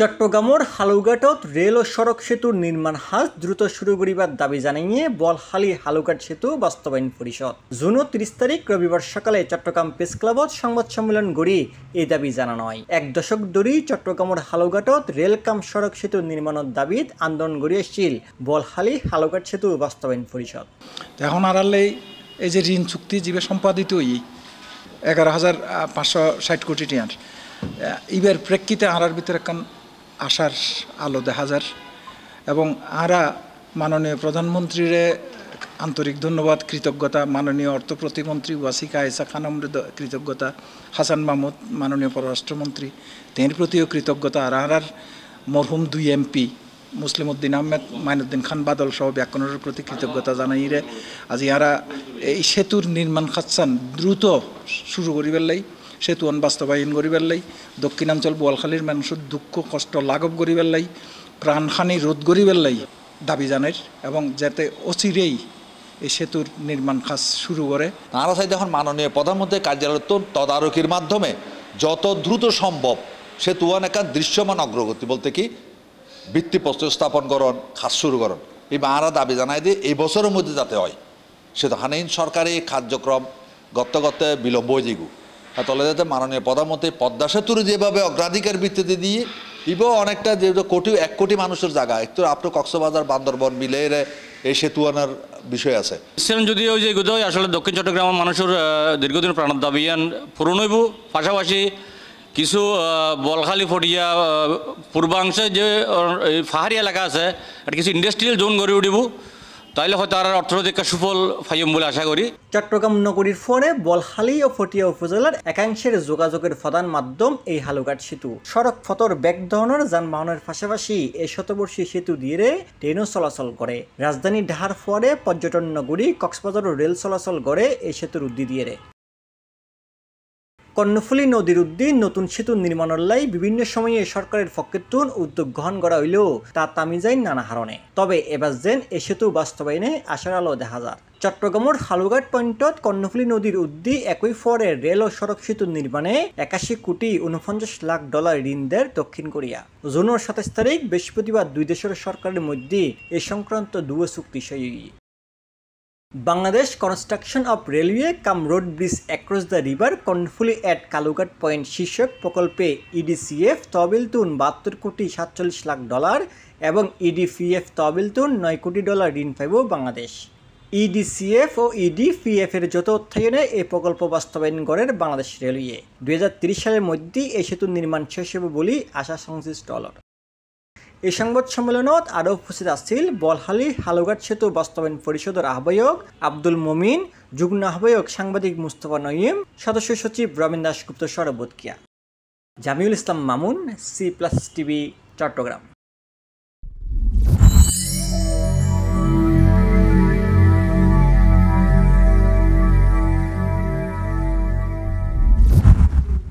চট্টগ্রামের হালুঘাটত রেল ও সড়ক সেতুর নির্মাণ হাজ দ্রুত শুরু করিবার দাবি জানিয়ে বলহালি হালুঘাট সেতু বাস্তবায়ন পরিষদ জুনো ত্রিশ তারিখ রবিবার সকালে চট্টগ্রাম প্রেস ক্লাবত সংবাদ সম্মেলন গড়ি এই দাবি জানানো হয় এক দশক ধরেই চট্টগ্রামের হালুঘাটত রেল কাম সড়ক সেতু নির্মাণের দাবিত আন্দোলন গড়ি আসছিল বলহালি হালুঘাট সেতু বাস্তবায়ন পরিষদ এখন আড়ালে এই যে ঋণ চুক্তি জীবে সম্পাদিত ই এগারো হাজার পাঁচশো ষাট কোটি টিয়ার ইবের প্রেক্ষিতে আড়ার ভিতরে একখান আশার আলো দেখা যার এবং আরা মাননীয় প্রধানমন্ত্রীর আন্তরিক ধন্যবাদ কৃতজ্ঞতা মাননীয় অর্থ প্রতিমন্ত্রী ওয়াসিকা আয়েসা খানমরে কৃতজ্ঞতা হাসান মাহমুদ মাননীয় পররাষ্ট্রমন্ত্রী তেঁর প্রতিও কৃতজ্ঞতা আর আর মরহুম দুই এমপি মুসলিম উদ্দিন আহমেদ মাইনুদ্দিন খান বাদল সহ ব্যাকরণের প্রতি কৃতজ্ঞতা জানাই রে আজ ইয়ারা এই সেতুর নির্মাণ খাচ্ছান দ্রুত শুরু করিবার লাই সেতুয়ান বাস্তবায়ন করিবার লাই দক্ষিণাঞ্চল বোয়ালখালীর মানুষের দুঃখ কষ্ট লাঘব করিবার লাই প্রাণহানি রোধ করিবার লাই দাবি জানের এবং যাতে অচিরেই এই সেতুর নির্মাণ কাজ শুরু করে নারা সাইদ এখন মাননীয় প্রধানমন্ত্রী কার্যালয় তদারকির মাধ্যমে যত দ্রুত সম্ভব সেতু একটা দৃশ্যমান অগ্রগতি বলতে কি ভিত্তিপ্রস্তর স্থাপন করণ কাজ শুরু করণ এই মারা দাবি জানায় দিয়ে এই বছরের মধ্যে যাতে হয় তো হানহীন সরকারি কার্যক্রম গত গত বিলম্ব হয়ে তলে যাতে মাননীয় প্রধানমন্ত্রী পদ্মা সেতুর যেভাবে অগ্রাধিকার ভিত্তিতে দিয়ে ইব অনেকটা যে কোটি এক কোটি মানুষের জায়গা একটু আপনার কক্সবাজার বান্দরবন মিলে এই সেতু আনার বিষয় আছে ছিলেন যদি ওই যে গোদাই আসলে দক্ষিণ চট্টগ্রামের মানুষের দীর্ঘদিন প্রাণ দাবিয়ান পূরণ হইব পাশাপাশি কিছু বলখালি ফটিয়া পূর্বাংশে যে ফাহারি এলাকা আছে আর কিছু ইন্ডাস্ট্রিয়াল জোন গড়ে উঠিব তাইলে হয়তো আর অর্থনৈতিক সুফল ফাইম বলে আশা করি চট্টগ্রাম নগরীর ফোনে বলহালি ও ফটিয়া উপজেলার একাংশের যোগাযোগের প্রধান মাধ্যম এই হালুঘাট সেতু সড়ক ফতর ব্যাগ ধরনের যানবাহনের পাশাপাশি এই শতবর্ষী সেতু দিয়ে ট্রেনও চলাচল করে রাজধানী ঢাহার ফোয়ারে পর্যটন নগরী কক্সবাজারও রেল চলাচল করে এই সেতুর উদ্দি দিয়ে কর্ণফুলী নদীর উদ্দিন নতুন সেতু লাই বিভিন্ন সময়ে সরকারের ফকেতুন উদ্যোগ গ্রহণ করা হইলেও তা তামিজাইন নানা হারণে তবে এবার যেন এ সেতু বাস্তবায়নে আশার আলো দেখা যাক চট্টগ্রামের হালুঘাট পয়েন্টত কর্ণফুলী নদীর উদ্দি একই ফরে রেল ও সড়ক সেতু নির্মাণে একাশি কোটি উনপঞ্চাশ লাখ ডলার ঋণ দেয় দক্ষিণ কোরিয়া জুনের সাতাশ তারিখ বৃহস্পতিবার দুই দেশের সরকারের মধ্যে এ সংক্রান্ত দুয়ো চুক্তি সহি Bangladesh construction of railway cum road bridge across the river confluently at Kalurghat point শীর্ষক প্রকল্পে ইডিসিএফ e তুন বাহাত্তর কোটি সাতচল্লিশ লাখ ডলার এবং ইডিপিএফ e তুন নয় কোটি ডলার ঋণ পাইব বাংলাদেশ ইডিসিএফ e ও ইডিপিএফ এর যত অর্থায়নে এই প্রকল্প বাস্তবায়ন করেন বাংলাদেশ রেলওয়ে দুই সালের মধ্যেই এই সেতু নির্মাণ শেষ হবে বলেই আশা সংশ্লিষ্ট অলর এই সংবাদ সম্মেলনত আরও উপস্থিত আছিল বলহালি হালুঘাট সেতু বাস্তবায়ন পরিষদের আহ্বায়ক আব্দুল মমিন যুগ্ম আহ্বায়ক সাংবাদিক মুস্তফা নঈম সদস্য সচিব রবীন দাসগুপ্ত সরবোদকিয়া Jamiul Islam Mamun C plus TV Chittagong